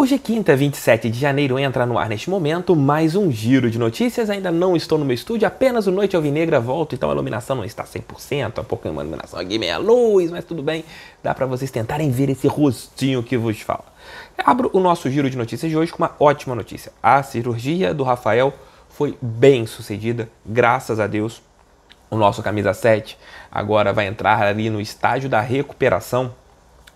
Hoje é quinta, 27 de janeiro, entra no ar neste momento mais um giro de notícias. Ainda não estou no meu estúdio, apenas o Noite Alvinegra volto, então a iluminação não está 100%, há pouco é uma iluminação aqui meia luz, mas tudo bem, dá para vocês tentarem ver esse rostinho que vos fala. Abro o nosso giro de notícias de hoje com uma ótima notícia. A cirurgia do Rafael foi bem sucedida, graças a Deus. O nosso camisa 7 agora vai entrar ali no estágio da recuperação.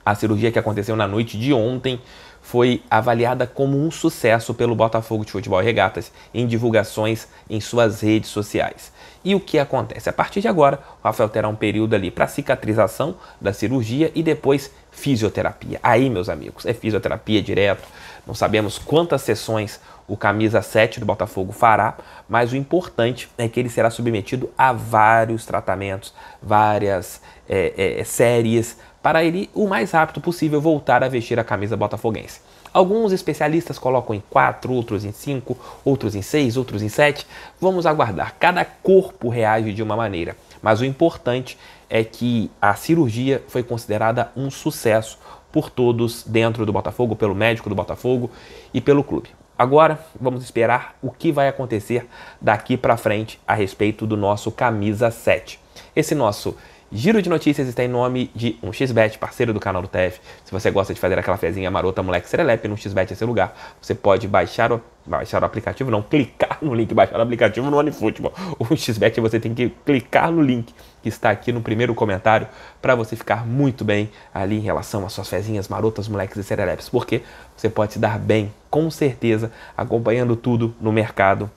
A cirurgia que aconteceu na noite de ontem foi avaliada como um sucesso pelo Botafogo de Futebol e Regatas em divulgações em suas redes sociais. E o que acontece? A partir de agora, o Rafael terá um período ali para cicatrização da cirurgia e depois fisioterapia. Aí, meus amigos, é fisioterapia direto. Não sabemos quantas sessões o camisa 7 do Botafogo fará, mas o importante é que ele será submetido a vários tratamentos, várias é, é, séries, para ele o mais rápido possível voltar a vestir a camisa botafoguense. Alguns especialistas colocam em 4, outros em 5, outros em 6, outros em 7. Vamos aguardar. Cada corpo reage de uma maneira. Mas o importante é que a cirurgia foi considerada um sucesso por todos dentro do Botafogo, pelo médico do Botafogo e pelo clube. Agora vamos esperar o que vai acontecer daqui para frente a respeito do nosso camisa 7. Esse nosso Giro de notícias está em nome de um xbet parceiro do canal do TF. Se você gosta de fazer aquela fezinha marota, moleque serelepe, no xbet é seu lugar. Você pode baixar o, baixar o aplicativo, não, clicar no link, baixar o aplicativo no OneFootball. O xbet você tem que clicar no link que está aqui no primeiro comentário para você ficar muito bem ali em relação às suas fezinhas marotas, moleques e serelepes, porque você pode se dar bem, com certeza, acompanhando tudo no mercado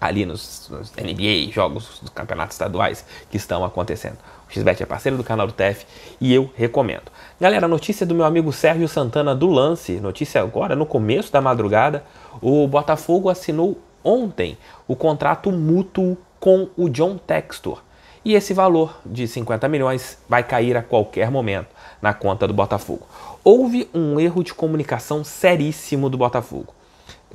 ali nos, nos NBA, jogos dos campeonatos estaduais que estão acontecendo. O XBET é parceiro do canal do TF e eu recomendo. Galera, notícia do meu amigo Sérgio Santana do Lance, notícia agora no começo da madrugada, o Botafogo assinou ontem o contrato mútuo com o John Textor. E esse valor de 50 milhões vai cair a qualquer momento na conta do Botafogo. Houve um erro de comunicação seríssimo do Botafogo.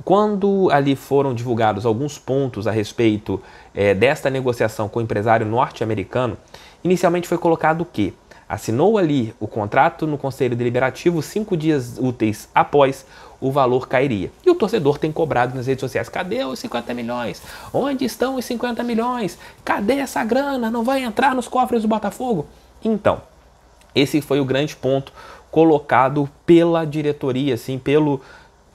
Quando ali foram divulgados alguns pontos a respeito é, desta negociação com o empresário norte-americano, inicialmente foi colocado que assinou ali o contrato no Conselho Deliberativo cinco dias úteis após o valor cairia. E o torcedor tem cobrado nas redes sociais: cadê os 50 milhões? Onde estão os 50 milhões? Cadê essa grana? Não vai entrar nos cofres do Botafogo? Então, esse foi o grande ponto colocado pela diretoria, assim, pelo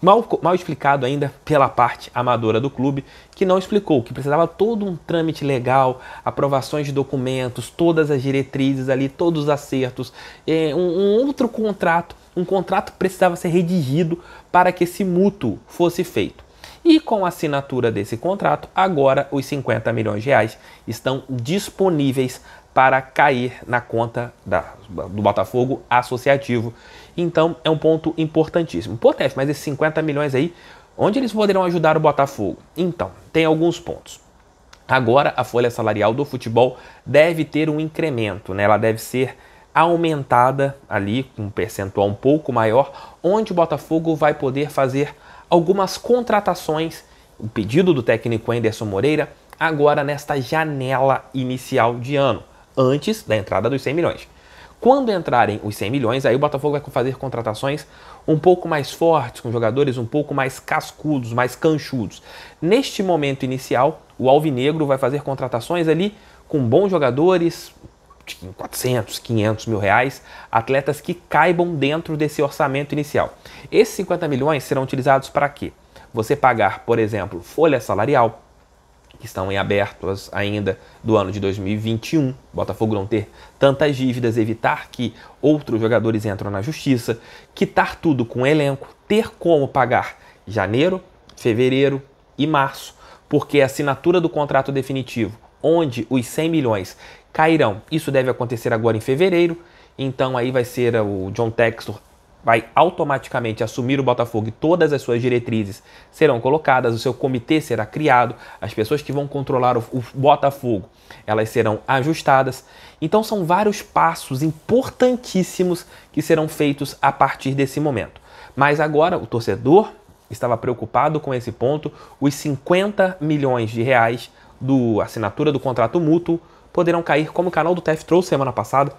Mal, mal explicado ainda pela parte amadora do clube, que não explicou que precisava todo um trâmite legal, aprovações de documentos, todas as diretrizes ali, todos os acertos, é, um, um outro contrato, um contrato precisava ser redigido para que esse mútuo fosse feito. E com a assinatura desse contrato, agora os 50 milhões de reais estão disponíveis para cair na conta da, do Botafogo associativo. Então é um ponto importantíssimo. Pô, mas esses 50 milhões aí, onde eles poderão ajudar o Botafogo? Então, tem alguns pontos. Agora a folha salarial do futebol deve ter um incremento, né? ela deve ser aumentada ali, com um percentual um pouco maior, onde o Botafogo vai poder fazer algumas contratações, o pedido do técnico Anderson Moreira, agora nesta janela inicial de ano, antes da entrada dos 100 milhões. Quando entrarem os 100 milhões, aí o Botafogo vai fazer contratações um pouco mais fortes, com jogadores um pouco mais cascudos, mais canchudos. Neste momento inicial, o Alvinegro vai fazer contratações ali com bons jogadores, 400, tipo, 500 mil reais, atletas que caibam dentro desse orçamento inicial. Esses 50 milhões serão utilizados para quê? Você pagar, por exemplo, folha salarial, que estão em abertas ainda do ano de 2021. Botafogo não ter tantas dívidas, evitar que outros jogadores entram na justiça, quitar tudo com elenco, ter como pagar janeiro, fevereiro e março, porque a assinatura do contrato definitivo, onde os 100 milhões cairão. Isso deve acontecer agora em fevereiro, então aí vai ser o John Textor vai automaticamente assumir o Botafogo e todas as suas diretrizes serão colocadas, o seu comitê será criado, as pessoas que vão controlar o, o, Botafogo, elas serão ajustadas. Então são vários passos importantíssimos que serão feitos a partir desse momento. Mas agora o torcedor estava preocupado com esse ponto, os 50 milhões de reais do assinatura do contrato mútuo poderão cair, como o canal do TF trouxe semana passada,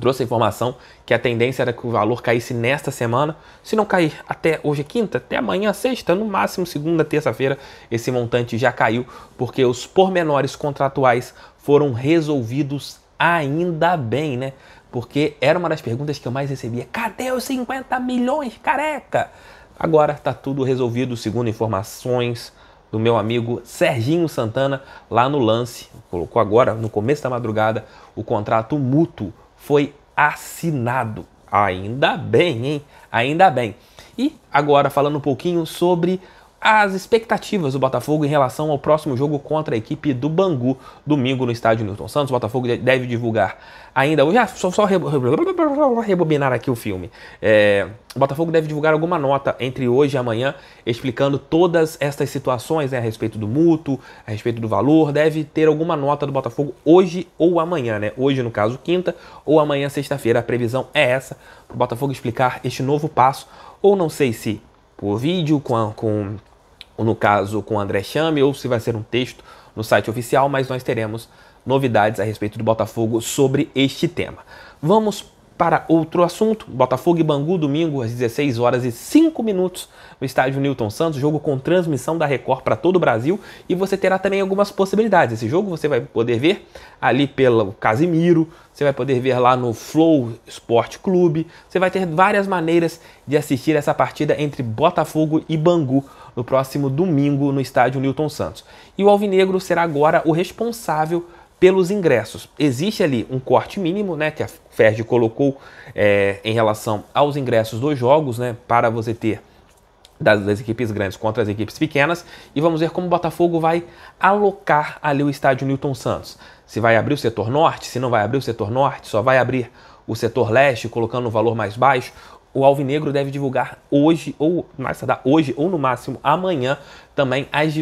trouxe a informação que a tendência era que o valor caísse nesta semana. Se não cair até hoje quinta, até amanhã sexta, no máximo segunda, terça-feira, esse montante já caiu porque os pormenores contratuais foram resolvidos ainda bem, né? Porque era uma das perguntas que eu mais recebia. Cadê os 50 milhões, careca? Agora está tudo resolvido, segundo informações do meu amigo Serginho Santana lá no lance. Colocou agora, no começo da madrugada, o contrato mútuo foi assinado. Ainda bem, hein? Ainda bem. E agora falando um pouquinho sobre as expectativas do Botafogo em relação ao próximo jogo contra a equipe do Bangu, domingo no estádio Newton Santos. O Botafogo deve divulgar ainda Já, ah, só, só rebobinar aqui o filme. É, o Botafogo deve divulgar alguma nota entre hoje e amanhã explicando todas estas situações né, a respeito do mútuo, a respeito do valor. Deve ter alguma nota do Botafogo hoje ou amanhã, né? Hoje, no caso, quinta, ou amanhã, sexta-feira. A previsão é essa para o Botafogo explicar este novo passo. Ou não sei se por vídeo, com, com no caso com o André Chame, ou se vai ser um texto no site oficial, mas nós teremos novidades a respeito do Botafogo sobre este tema. Vamos para outro assunto. Botafogo e Bangu, domingo às 16 horas e 5 minutos no estádio Newton Santos, jogo com transmissão da Record para todo o Brasil e você terá também algumas possibilidades. Esse jogo você vai poder ver ali pelo Casimiro, você vai poder ver lá no Flow Sport Clube, você vai ter várias maneiras de assistir essa partida entre Botafogo e Bangu no próximo domingo no estádio Newton Santos. E o Alvinegro será agora o responsável pelos ingressos. Existe ali um corte mínimo, né, que a FERJ colocou é, em relação aos ingressos dos jogos, né, para você ter das, das, equipes grandes contra as equipes pequenas e vamos ver como o Botafogo vai alocar ali o estádio Newton Santos. Se vai abrir o setor norte, se não vai abrir o setor norte, só vai abrir o setor leste, colocando um valor mais baixo. O Alvinegro deve divulgar hoje, ou mais tardar hoje, ou no máximo amanhã, também as, uh,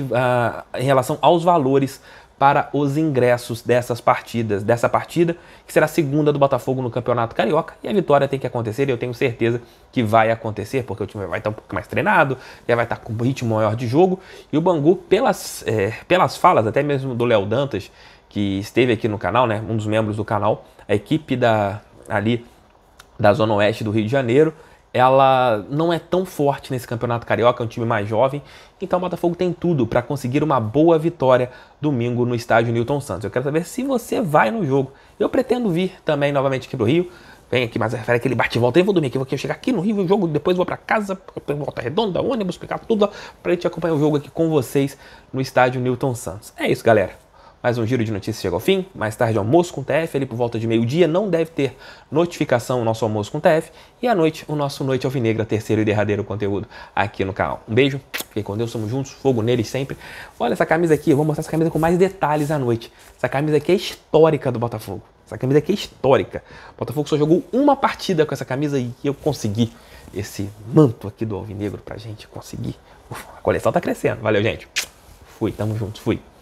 em relação aos valores para os ingressos dessas partidas, dessa partida, que será a segunda do Botafogo no Campeonato Carioca. E a vitória tem que acontecer, e eu tenho certeza que vai acontecer, porque o time vai estar um pouco mais treinado, já vai estar com um ritmo maior de jogo. E o Bangu, pelas, é, pelas falas, até mesmo do Léo Dantas, que esteve aqui no canal, né, um dos membros do canal, a equipe da ali da Zona Oeste do Rio de Janeiro, ela não é tão forte nesse campeonato carioca, é um time mais jovem. Então o Botafogo tem tudo para conseguir uma boa vitória domingo no estádio Newton Santos. Eu quero saber se você vai no jogo. Eu pretendo vir também novamente aqui pro Rio. Vem aqui, mas refere aquele bate-volta. Eu vou dormir aqui, vou chegar aqui no Rio, o jogo, depois vou para casa, volta redonda, ônibus, pegar tudo, para gente acompanhar o jogo aqui com vocês no estádio Newton Santos. É isso, galera. Mais um giro de notícias chega ao fim. Mais tarde, almoço com o TF, ali por volta de meio-dia, não deve ter notificação o nosso almoço com o TF. E à noite, o nosso Noite Alvinegra, terceiro e derradeiro conteúdo aqui no canal. Um beijo, fiquem com Deus, somos juntos, fogo neles sempre. Olha essa camisa aqui, eu vou mostrar essa camisa com mais detalhes à noite. Essa camisa aqui é histórica do Botafogo. Essa camisa aqui é histórica. O Botafogo só jogou uma partida com essa camisa e eu consegui esse manto aqui do Alvinegro pra gente conseguir. a coleção tá crescendo. Valeu, gente. Fui, tamo junto, fui.